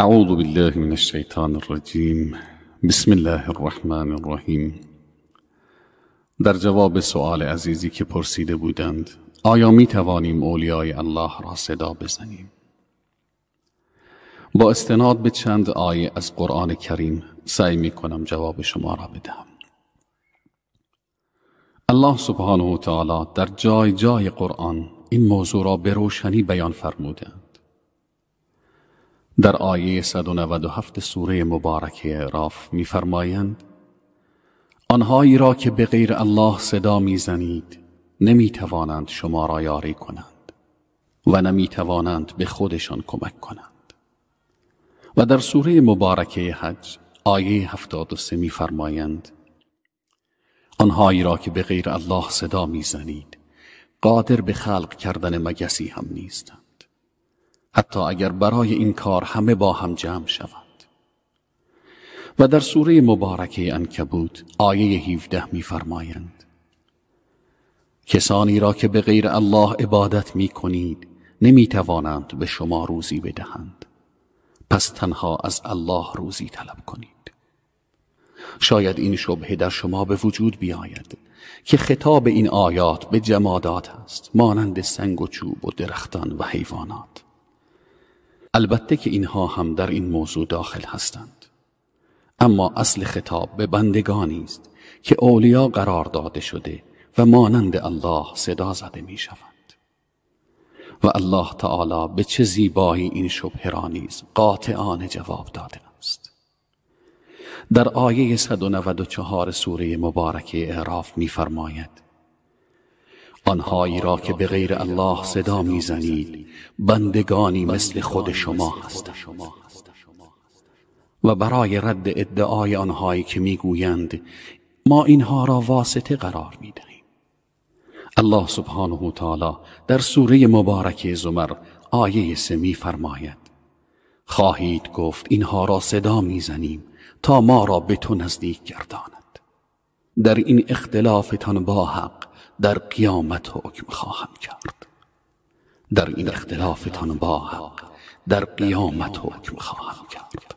أعوذ بالله من الشیطان الرجیم بسم الله الرحمن الرحیم در جواب سؤال عزیزی که پرسیده بودند آیا می توانیم اولیای الله را صدا بزنیم؟ با استناد به چند آیه از قرآن کریم سعی می کنم جواب شما را بدهم. الله سبحانه و تعالی در جای جای قرآن این موضوع را به روشنی بیان فرموده در آیه 197 سوره مبارکه اعراف میفرمایند آنهایی را که به غیر الله صدا میزنید نمیتوانند شما را یاری کنند و نمیتوانند به خودشان کمک کنند و در سوره مبارکه حج آیه 73 میفرمایند آنهایی را که به غیر الله صدا میزنید قادر به خلق کردن مگسی هم نیستند حتی اگر برای این کار همه با هم جمع شوند و در سوره مبارکه انکبوت آیه 17 میفرمایند کسانی را که به غیر الله عبادت می کنید نمی توانند به شما روزی بدهند پس تنها از الله روزی طلب کنید شاید این شبه در شما به وجود بیاید که خطاب این آیات به جمادات است مانند سنگ و چوب و درختان و حیوانات البته که اینها هم در این موضوع داخل هستند اما اصل خطاب به بندگانی است که اولیا قرار داده شده و مانند الله صدا زده می شود و الله تعالی به چه زیبایی این شبه را نیز قاطعانه جواب داده است در آیه 194 سوره مبارکه اعراف فرماید آنهایی را که به غیر الله صدا میزنید بندگانی مثل خود شما هستند و برای رد ادعای آنهایی که میگویند ما اینها را واسطه قرار میدهیم الله سبحانه و تعالی در سوره مبارک زمر آیه سه میفرماید خواهید گفت اینها را صدا میزنیم تا ما را به تو نزدیک گرداند در این اختلافتان با حق در قیامت حکم خواهم کرد در این اختلافتان با حق در قیامت حکم خواهم کرد